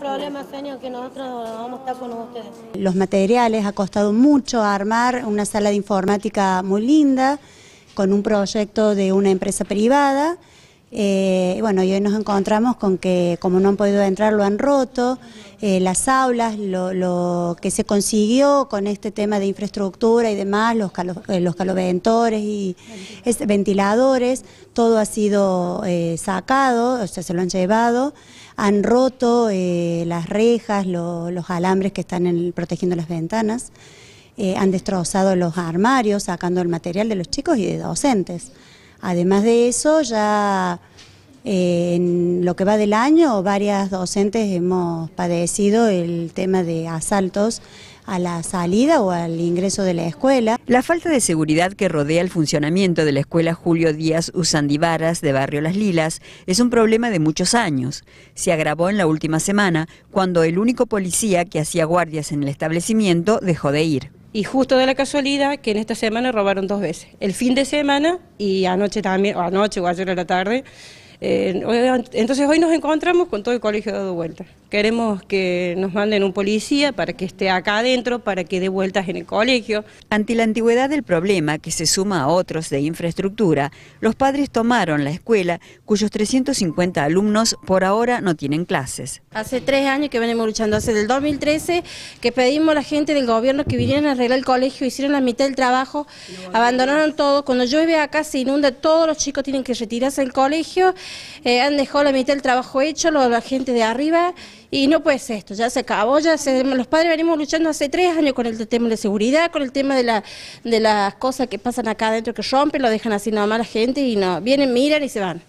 problema, que nosotros vamos a estar con ustedes. Los materiales, ha costado mucho armar una sala de informática muy linda, con un proyecto de una empresa privada, eh, bueno, y hoy nos encontramos con que como no han podido entrar, lo han roto, eh, las aulas, lo, que se consiguió con este tema de infraestructura y demás, los, calo, eh, caloventores y ventiladores, todo ha sido sacado, o sea, se lo han llevado, han roto las rejas, los alambres que están protegiendo las ventanas, han destrozado los armarios, sacando el material de los chicos y de docentes. Además de eso, ya eh, en lo que va del año, varias docentes hemos padecido el tema de asaltos a la salida o al ingreso de la escuela. La falta de seguridad que rodea el funcionamiento de la escuela Julio Díaz Usandivaras de Barrio Las Lilas es un problema de muchos años. Se agravó en la última semana cuando el único policía que hacía guardias en el establecimiento dejó de ir. Y justo de la casualidad que en esta semana robaron dos veces, el fin de semana y anoche también, o anoche o ayer a la tarde, eh, entonces hoy nos encontramos con todo el colegio dado vuelta Queremos que nos manden un policía para que esté acá adentro, para que dé vueltas en el colegio. Ante la antigüedad del problema, que se suma a otros de infraestructura, los padres tomaron la escuela, cuyos 350 alumnos por ahora no tienen clases. Hace tres años que venimos luchando, hace del 2013, que pedimos a la gente del gobierno que vinieran a arreglar el colegio, hicieron la mitad del trabajo, abandonaron todo. Cuando llueve acá se inunda, todos los chicos tienen que retirarse del colegio eh, han dejado la mitad del trabajo hecho, la gente de arriba, y no puede ser esto, ya se acabó, ya los padres venimos luchando hace tres años con el tema de seguridad, con el tema de, de las cosas que pasan acá adentro que rompen, lo dejan así nada más la gente y no, vienen, miran y se van.